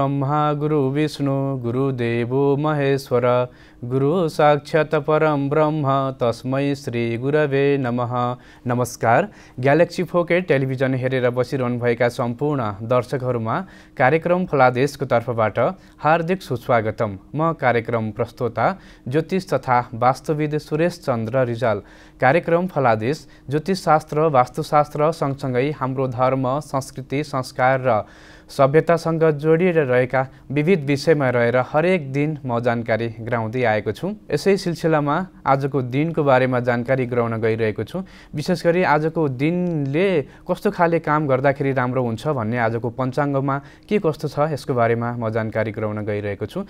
ब्रह्मा गुरु विष्णु गुरुदेव महेश्वर गुरु साक्षात परम ब्रह्म तस्मै श्री गुरवे नमः नमस्कार ग्यालेक्सी फोकेट टेलिभिजन हेरेर बसिरहनुभएका सम्पूर्ण दर्शकहरूमा कार्यक्रम फलादेशको तर्फबाट हार्दिक सुस्वागतम म कार्यक्रम प्रस्तोता ज्योतिष तथा वास्तुविद सुरेश चन्द्र रिजाल कार्यक्रम फलादेश ज्योतिषशास्त्र वास्तुशास्त्र सँगसँगै हाम्रो धर्म संस्कृति संस्कार र सभ्यतासँग जोडिएर रहेका विविध विषयमा रहेर हरेक दिन म जानकारी गराउँदै आएको छु यसै सिलसिलामा आजको दिनको बारेमा जानकारी गराउन गइरहेको छु विशेष गरी आजको दिनले कस्तो खाले काम गर्दाखेरि राम्रो हुन्छ भन्ने आजको पञ्चाङ्गमा के कस्तो छ यसको बारेमा म जानकारी गराउन गइरहेको छु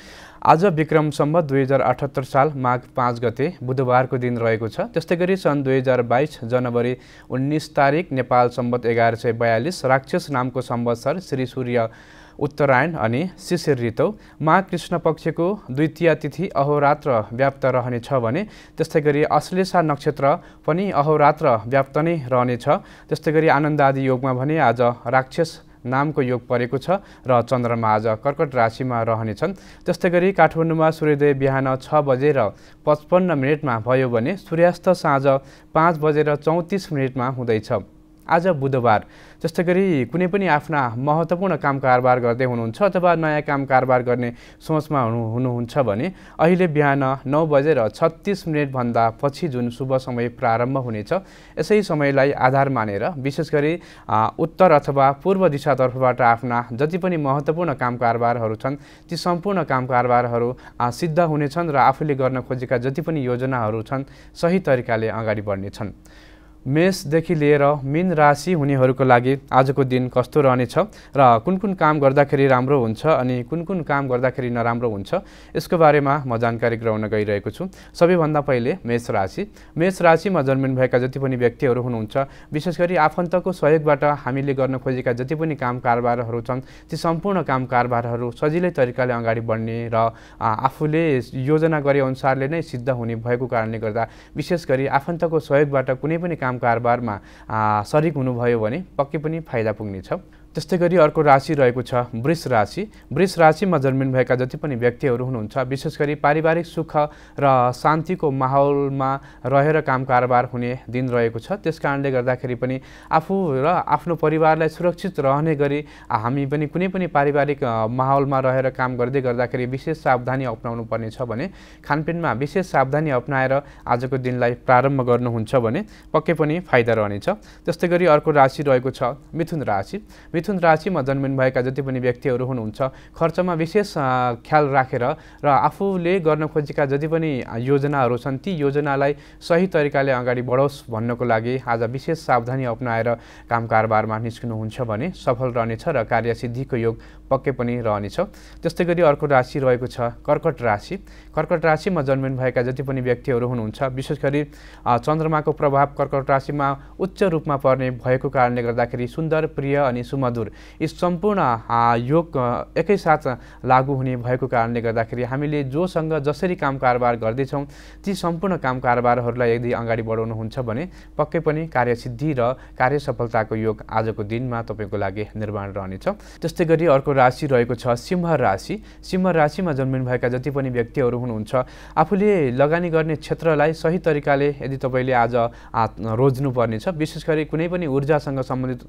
आज विक्रम सम्बत दुई हजार अठहत्तर साल माघ पाँच गते बुधबारको दिन रहेको छ त्यस्तै गरी सन् दुई हजार बाइस जनवरी उन्नाइस तारिक नेपाल सम्बत एघार सय बयालिस राक्षस नामको सर श्री सूर्य उत्तरायण अनि शिशिर ऋतु महाकृष्ण पक्षको द्वितीय तिथि अहोरात्र व्याप्त रहनेछ भने त्यस्तै गरी अश्लेषा नक्षत्र पनि अहोरात्र व्याप्त नै रहनेछ त्यस्तै गरी आनन्द आदि योगमा भने आज राक्षस नामको योग परेको छ र चन्द्रमा आज कर्कट राशिमा रहनेछन् त्यस्तै गरी काठमाडौँमा सूर्योदय बिहान छ बजेर पचपन्न मिनटमा भयो भने सूर्यास्त साँझ पाँच बजेर चौतिस मिनटमा हुँदैछ आज बुधबार जस्तै गरी कुनै पनि आफ्ना महत्त्वपूर्ण काम कारोबार गर्दै हुनुहुन्छ अथवा नयाँ काम कारोबार गर्ने सोचमा हुनु हुनुहुन्छ भने अहिले बिहान नौ बजेर छत्तिस मिनटभन्दा पछि जुन शुभ समय प्रारम्भ हुनेछ यसै समयलाई आधार मानेर विशेष गरी उत्तर अथवा पूर्व दिशातर्फबाट आफ्ना जति पनि महत्त्वपूर्ण काम कारोबारहरू छन् ती सम्पूर्ण काम कारोबारहरू सिद्ध हुनेछन् र आफूले गर्न खोजेका जति पनि योजनाहरू छन् सही तरिकाले अगाडि बढ्नेछन् मेषदेखि लिएर मीन राशि हुनेहरूको लागि आजको दिन कस्तो रहनेछ र कुन कुन काम गर्दाखेरि राम्रो हुन्छ अनि कुन कुन काम गर्दाखेरि नराम्रो हुन्छ यसको बारेमा म जानकारी गराउन गइरहेको छु सबैभन्दा पहिले मेष राशि मेष राशिमा भएका जति पनि व्यक्तिहरू हुनुहुन्छ विशेष गरी आफन्तको सहयोगबाट हामीले गर्न खोजेका जति पनि काम कारबारहरू छन् ती सम्पूर्ण काम कारबारहरू सजिलै तरिकाले अगाडि बढ्ने र आफूले योजना गरे अनुसारले नै सिद्ध हुने भएको कारणले गर्दा विशेष गरी आफन्तको सहयोगबाट कुनै पनि काम काम कारोबारमा सरिक हुनुभयो भने पक्कै पनि फाइदा पुग्नेछ त्यस्तै गरी अर्को राशि रहेको छ वृष राशि वृष राशिमा भएका जति पनि व्यक्तिहरू हुनुहुन्छ विशेष गरी पारिवारिक सुख र शान्तिको माहौलमा रहेर काम कारोबार हुने दिन रहेको छ त्यस कारणले गर्दाखेरि पनि आफू र आफ्नो परिवारलाई सुरक्षित रहने गरी हामी पनि कुनै पनि पारिवारिक माहौलमा रहेर काम गर्दै गर्दाखेरि विशेष सावधानी अप्नाउनु पर्नेछ भने खानपिनमा विशेष सावधानी अप्नाएर आजको दिनलाई प्रारम्भ गर्नुहुन्छ भने पक्कै पनि फाइदा रहनेछ त्यस्तै गरी अर्को राशि रहेको छ मिथुन राशि मिथुन राशिमा भएका जति पनि व्यक्तिहरू हुनुहुन्छ खर्चमा विशेष ख्याल राखेर र आफूले गर्न खोजेका जति पनि योजनाहरू छन् ती योजनालाई सही तरिकाले अगाडि बढोस् भन्नको लागि आज विशेष सावधानी अप्नाएर काम कारबारमा निस्किनुहुन्छ भने सफल रहनेछ र कार्यसिद्धिको योग पक्कै पनि रहनेछ त्यस्तै गरी अर्को राशि रहेको छ कर्कट राशि कर्कट राशिमा भएका जति पनि व्यक्तिहरू हुनुहुन्छ विशेष गरी चन्द्रमाको प्रभाव कर्कट राशिमा उच्च रूपमा पर्ने भएको कारणले गर्दाखेरि सुन्दर प्रिय अनि सुम मधुर यी सम्पूर्ण योग एकैसाथ लागू हुने भएको कारणले गर्दाखेरि हामीले जोसँग जसरी काम कारोबार गर्दैछौँ ती सम्पूर्ण काम कारोबारहरूलाई यदि अगाडि बढाउनुहुन्छ भने पक्कै पनि कार्यसिद्धि र कार्य सफलताको योग आजको दिनमा तपाईँको लागि निर्माण रहनेछ त्यस्तै गरी अर्को राशि रहेको छ सिंह राशि सिंह राशिमा जन्मिनुभएका जति पनि व्यक्तिहरू हुनुहुन्छ आफूले लगानी गर्ने क्षेत्रलाई सही तरिकाले यदि तपाईँले आज रोज्नुपर्नेछ विशेष गरी कुनै पनि ऊर्जासँग सम्बन्धित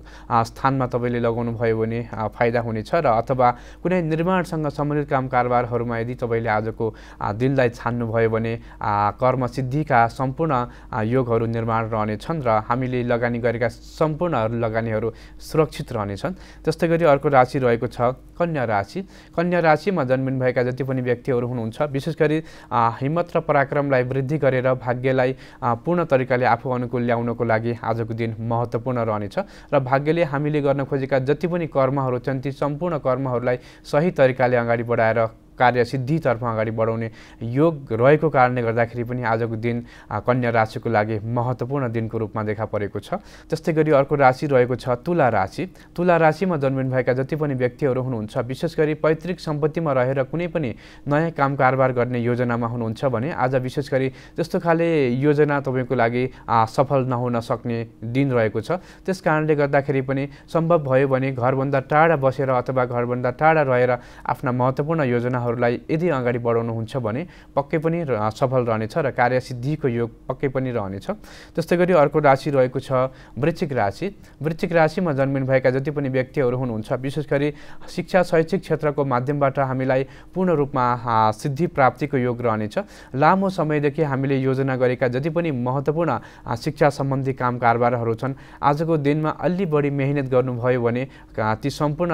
स्थानमा तपाईँले भयो भने फाइदा हुनेछ र अथवा कुनै निर्माणसँग सम्बन्धित काम कारबारहरूमा यदि तपाईँले आजको दिललाई छान्नुभयो भने कर्मसिद्धिका सम्पूर्ण योगहरू निर्माण रहनेछन् र हामीले लगानी गरेका सम्पूर्ण लगानीहरू सुरक्षित रहनेछन् त्यस्तै गरी अर्को राशि रहेको छ कन्या राशि कन्या राशिमा भएका जति पनि व्यक्तिहरू हुनुहुन्छ विशेष गरी हिम्मत र पराक्रमलाई वृद्धि गरेर भाग्यलाई पूर्ण तरिकाले आफू अनुकूल ल्याउनको लागि आजको दिन महत्त्वपूर्ण रहनेछ र भाग्यले हामीले गर्न खोजेका जति पनि कर्महरू छन् ती सम्पूर्ण कर्महरूलाई सही तरिकाले अगाडि बढाएर कार्य सिद्धितर्फ अगाडि बढाउने योग रहेको कारणले गर्दाखेरि पनि आजको दिन कन्या राशिको लागि महत्त्वपूर्ण दिनको रूपमा देखा परेको छ त्यस्तै गरी अर्को राशि रहेको छ तुला राशि तुला राशिमा भएका जति पनि व्यक्तिहरू हुनुहुन्छ विशेष गरी पैतृक सम्पत्तिमा रहेर कुनै पनि नयाँ काम कारोबार गर्ने योजनामा हुनुहुन्छ भने आज विशेष गरी त्यस्तो खाले योजना तपाईँको लागि सफल नहुन सक्ने दिन रहेको छ त्यस कारणले गर्दाखेरि पनि सम्भव भयो भने घरभन्दा टाढा बसेर अथवा घरभन्दा टाढा रहेर आफ्ना महत्त्वपूर्ण योजनाहरू कामहरूलाई यदि अगाडि बढाउनुहुन्छ भने पक्कै पनि सफल रहनेछ र कार्यसिद्धिको योग पक्कै पनि रहनेछ त्यस्तै गरी अर्को राशि रहेको छ वृश्चिक राशि वृश्चिक राशिमा भएका जति पनि व्यक्तिहरू हुनुहुन्छ विशेष गरी शिक्षा शैक्षिक क्षेत्रको माध्यमबाट हामीलाई पूर्ण रूपमा सिद्धि प्राप्तिको योग रहनेछ लामो समयदेखि हामीले योजना गरेका जति पनि महत्त्वपूर्ण शिक्षा सम्बन्धी काम कारबारहरू छन् आजको दिनमा अलि बढी मेहनत गर्नुभयो भने ती सम्पूर्ण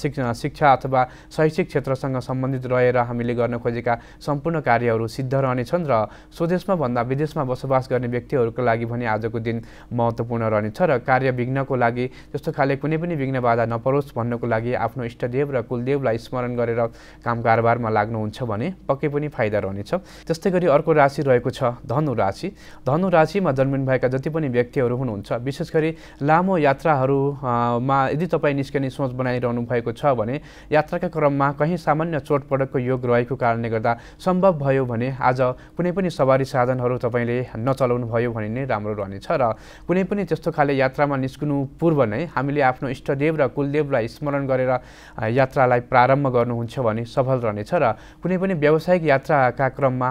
शिक्ष शिक्षा अथवा शैक्षिक क्षेत्रसँग सम्बन्धित रहेर हामीले गर्न खोजेका सम्पूर्ण कार्यहरू सिद्ध रहनेछन् र स्वदेशमा भन्दा विदेशमा बसोबास गर्ने व्यक्तिहरूको लागि भने आजको दिन महत्त्वपूर्ण रहनेछ र कार्य विघ्नको लागि त्यस्तो खाले कुनै पनि विघ्न बाधा नपरोस् भन्नको लागि आफ्नो इष्टदेव र कुलदेवलाई स्मरण गरेर काम कारोबारमा लाग्नुहुन्छ भने पक्कै पनि फाइदा रहनेछ त्यस्तै गरी अर्को राशि रहेको छ धनु राशि धनु राशिमा भएका जति पनि व्यक्तिहरू हुनुहुन्छ विशेष गरी लामो यात्राहरूमा यदि तपाईँ निस्कने सोच बनाइरहनु बताउनु भएको छ भने यात्राका क्रममा कहीँ सामान्य चोटपटकको योग रहेको कारणले गर्दा सम्भव भयो भने आज कुनै पनि सवारी साधनहरू तपाईँले नचलाउनु भयो भने नै राम्रो रहनेछ र कुनै पनि त्यस्तो खाले यात्रामा निस्कनु पूर्व नै हामीले आफ्नो इष्टदेव र कुलदेवलाई स्मरण गरेर यात्रालाई प्रारम्भ गर्नुहुन्छ भने सफल रहनेछ र कुनै पनि व्यावसायिक यात्राका क्रममा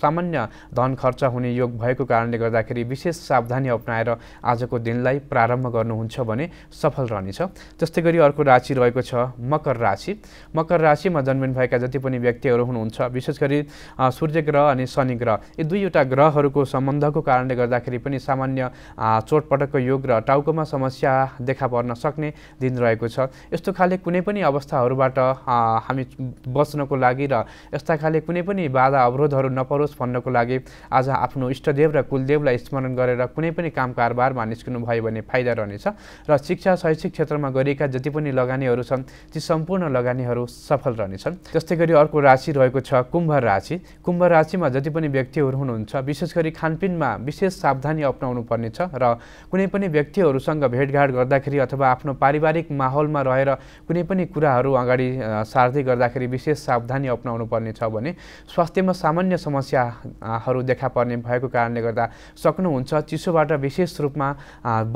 सामान्य धन खर्च हुने योग भएको कारणले गर्दाखेरि विशेष सावधानी अप्नाएर आजको दिनलाई प्रारम्भ गर्नुहुन्छ भने सफल रहनेछ त्यस्तै गरी अर्को राशि रहेको छ मकर राशि मकर राशिमा जन्मिन भएका जति पनि व्यक्तिहरू हुनुहुन्छ विशेष गरी सूर्य ग्रह अनि शनि ग्रह यी दुईवटा ग्रहहरूको सम्बन्धको कारणले गर्दाखेरि पनि सामान्य चोटपटकको योग र टाउकोमा समस्या देखा पर्न सक्ने दिन रहेको छ यस्तो खाले कुनै पनि अवस्थाहरूबाट हामी बच्नको लागि र यस्ता खाले कुनै पनि बाधा अवरोधहरू नपरोस् भन्नको लागि आज आफ्नो इष्टदेव र कुलदेवलाई स्मरण गरेर कुनै पनि काम कारोबारमा निस्किनु भयो भने फाइदा रहनेछ र शिक्षा शैक्षिक क्षेत्रमा गरिएका जति पनि लगानी लगानीहरू छन् ती सम्पूर्ण लगानीहरू सफल रहनेछन् त्यस्तै गरी अर्को राशि रहेको छ कुम्भ राशि कुम्भ राशिमा जति पनि व्यक्तिहरू हुनुहुन्छ विशेष गरी खानपिनमा विशेष सावधानी अप्नाउनु पर्नेछ र कुनै पनि व्यक्तिहरूसँग भेटघाट गर्दाखेरि अथवा आफ्नो पारिवारिक माहौलमा रहेर कुनै पनि कुराहरू अगाडि सार्दै गर्दाखेरि विशेष सावधानी अप्नाउनु पर्नेछ भने स्वास्थ्यमा सामान्य समस्याहरू देखा पर्ने भएको कारणले गर्दा सक्नुहुन्छ चिसोबाट विशेष रूपमा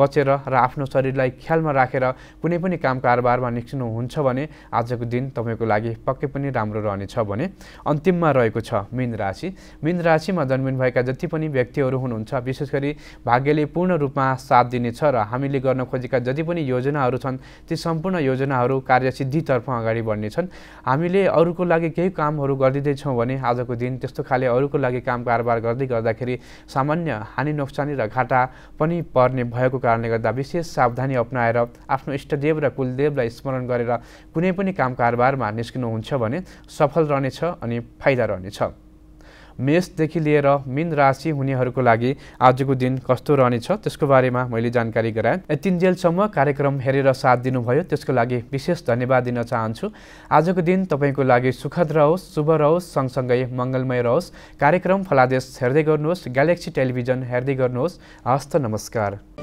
बचेर र आफ्नो शरीरलाई ख्यालमा राखेर कुनै पनि काम कारोबारमा कनेक्सन हुन्छ भने आजको दिन तपाईँको लागि पक्कै पनि राम्रो रहनेछ भने अन्तिममा रहेको छ मीन राशि मीन राशिमा भएका जति पनि व्यक्तिहरू हुनुहुन्छ विशेष गरी भाग्यले पूर्ण रूपमा साथ दिनेछ र हामीले गर्न खोजेका जति पनि योजनाहरू छन् ती सम्पूर्ण योजनाहरू कार्यसिद्धितर्फ अगाडि बढ्नेछन् हामीले अरूको लागि केही कामहरू गरिदिँदैछौँ भने आजको दिन त्यस्तो खाले अरूको लागि काम कारोबार गर्दै गर्दाखेरि सामान्य हानि नोक्सानी र घाटा पनि पर्ने भएको कारणले गर्दा विशेष सावधानी अप्नाएर आफ्नो इष्टदेव र कुलदेवलाई स्मरण गरेर कुनै पनि काम कारबारमा निस्किनुहुन्छ भने सफल रहनेछ अनि फाइदा रहनेछ मेषदेखि लिएर मिन राशि हुनेहरूको लागि आजको दिन कस्तो रहनेछ त्यसको बारेमा मैले जानकारी गराएँ तिनजेलसम्म कार्यक्रम हेरेर साथ दिनुभयो त्यसको लागि विशेष धन्यवाद दिन चाहन्छु आजको दिन तपाईँको लागि सुखद रहोस् शुभ रहोस् सँगसँगै मङ्गलमय रहोस् कार्यक्रम फलादेश हेर्दै गर्नुहोस् ग्यालेक्सी टेलिभिजन हेर्दै गर्नुहोस् हस्त नमस्कार